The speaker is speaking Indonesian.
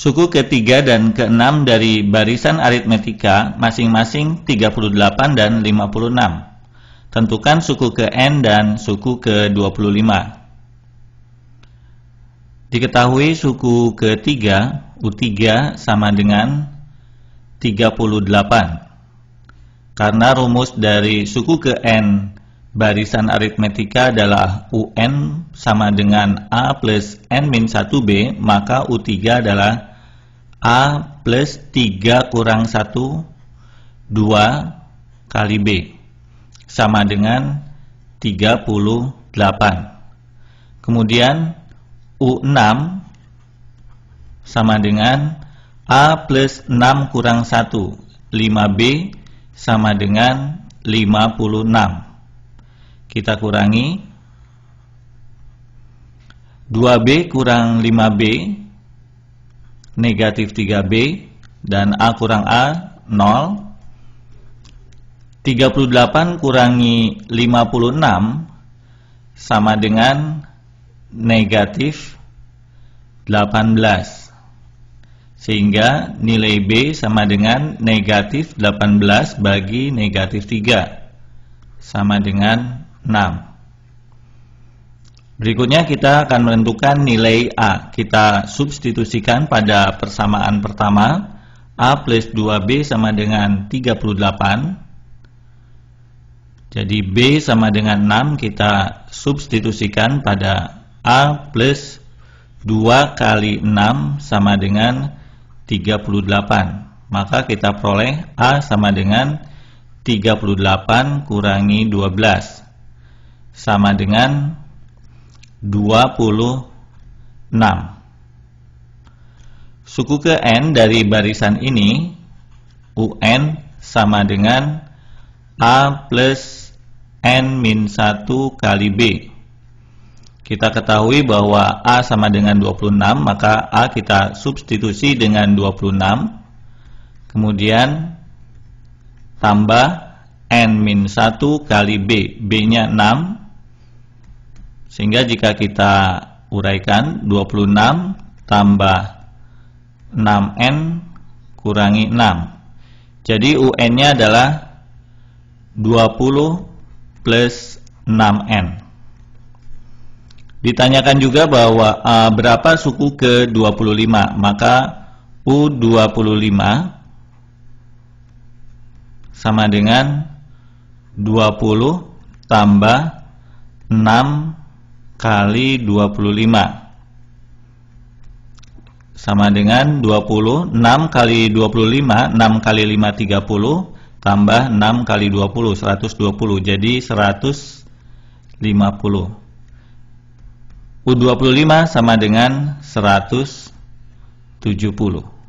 Suku ketiga dan keenam dari barisan aritmetika masing-masing 38 dan 56. Tentukan suku ke N dan suku ke 25. Diketahui suku ketiga U3 sama dengan 38. Karena rumus dari suku ke N barisan aritmetika adalah UN sama dengan A plus N min 1B, maka U3 adalah A plus 3 kurang 1 2 kali B sama dengan 38 kemudian U6 sama dengan A plus 6 kurang 1 5B sama dengan 56 kita kurangi 2B kurang 5B negatif 3B dan A kurang A 0 38 kurangi 56 sama dengan negatif 18 sehingga nilai B sama dengan negatif 18 bagi negatif 3 sama dengan 6 Berikutnya kita akan menentukan nilai A. Kita substitusikan pada persamaan pertama. A plus 2B sama dengan 38. Jadi B sama dengan 6 kita substitusikan pada A plus 2 kali 6 sama dengan 38. Maka kita peroleh A sama dengan 38 kurangi 12 sama dengan 26. Suku ke N dari barisan ini UN sama dengan A plus N min 1 kali B. Kita ketahui bahwa A sama dengan 26, maka A kita substitusi dengan 26. Kemudian tambah N min 1 kali B. B-nya 6, sehingga jika kita uraikan 26 tambah 6N kurangi 6. Jadi UN-nya adalah 20 plus 6N. Ditanyakan juga bahwa e, berapa suku ke-25, maka U25 sama dengan 20 tambah 6 kali 25 sama dengan 20 6 kali 25 6 kali 5 30 tambah 6 kali 20 120 jadi 150 U25 sama dengan 170